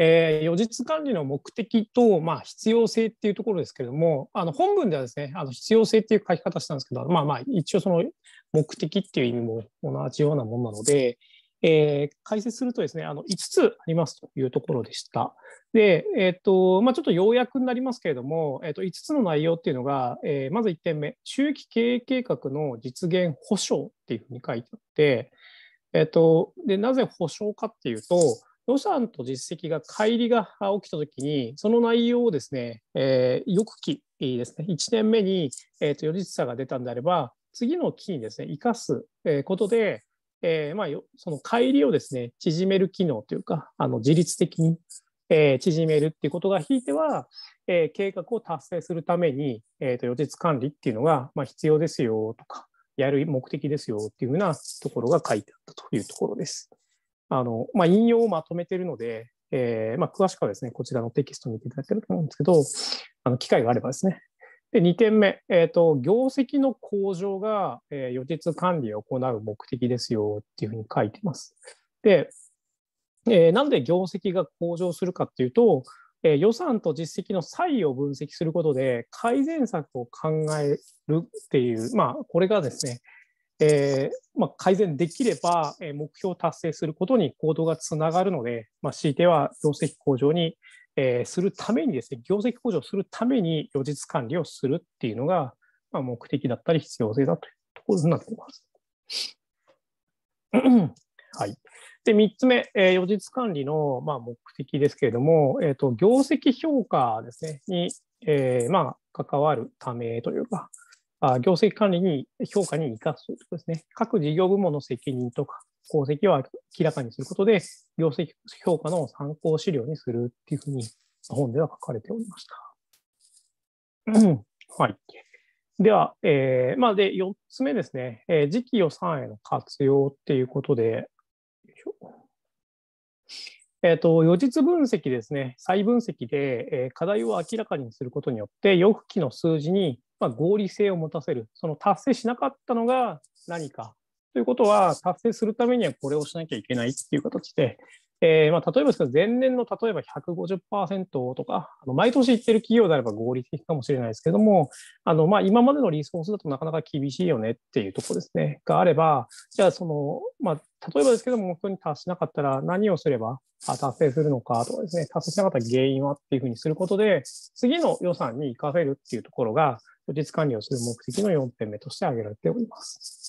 えー、予実管理の目的と、まあ、必要性っていうところですけれども、あの本文ではですね、あの必要性っていう書き方したんですけど、まあまあ、一応その目的っていう意味も同じようなものなので、えー、解説するとですね、あの5つありますというところでした。で、えっ、ー、とまあ、ちょっと要約になりますけれども、えっ、ー、と5つの内容っていうのが、えまず1点目、中期経営計画の実現保障っていうふうに書いてあって、えっとでなぜ保障かっていうと、予算と実績が乖離が起きたときに、その内容をですね、えー、翌期ですね、1年目に、えー、と予実差が出たんであれば、次の期にですね、生かすことで、えー、まあ、その乖離をですね、縮める機能というか、あの自律的に、えー、縮めるっていうことが、ひいては、えー、計画を達成するために、えー、と予実管理っていうのが、まあ、必要ですよとか、やる目的ですよっていうふうなところが書いてあったというところです。あの、まあ、引用をまとめているので、えーまあ、詳しくはですね、こちらのテキストを見ていただけると思うんですけど、あの機会があればですね。で2点目、えーと、業績の向上が、えー、予実管理を行う目的ですよっていうふうに書いてます。で、えー、なんで業績が向上するかっていうと、えー、予算と実績の差異を分析することで改善策を考えるっていう、まあ、これがですね、えー、まあ、改善できれば、え目標を達成することに行動がつながるので、まあ、強いては業績向上に、えー、するためにですね、業績向上するために予実管理をするっていうのが、まあ、目的だったり必要性だというところになっています。はい、で3つ目、えー、予実管理の、まあ、目的ですけれども、えーと、業績評価です、ね、に、えー、まあ、関わるためというか、あ業績管理に評価に生かすということですね。各事業部門の責任とか功績を明らかにすることで、業績評価の参考資料にするっていうふうに本では書かれておりました。はい。では、えー、まあ、で、4つ目ですね。えー、時期予算への活用っていうことで、えー、と予実分析ですね、再分析で、え課題を明らかにすることによって、予期の数字にまあ、合理性を持たせる、その達成しなかったのが何かということは、達成するためにはこれをしなきゃいけないっていう形で、えー、まあ例えばですけど、前年の例えば150%とか、あの毎年言ってる企業であれば合理的かもしれないですけども、あのまあ今までのリソースだとなかなか厳しいよねっていうところですね、があれば、じゃあその、まあ、例えばですけども、本当に達しなかったら何をすれば達成するのかとかですね、達成しなかった原因はっていうふうにすることで、次の予算に生かせるっていうところが、実管理をする目的の4点目として挙げられております。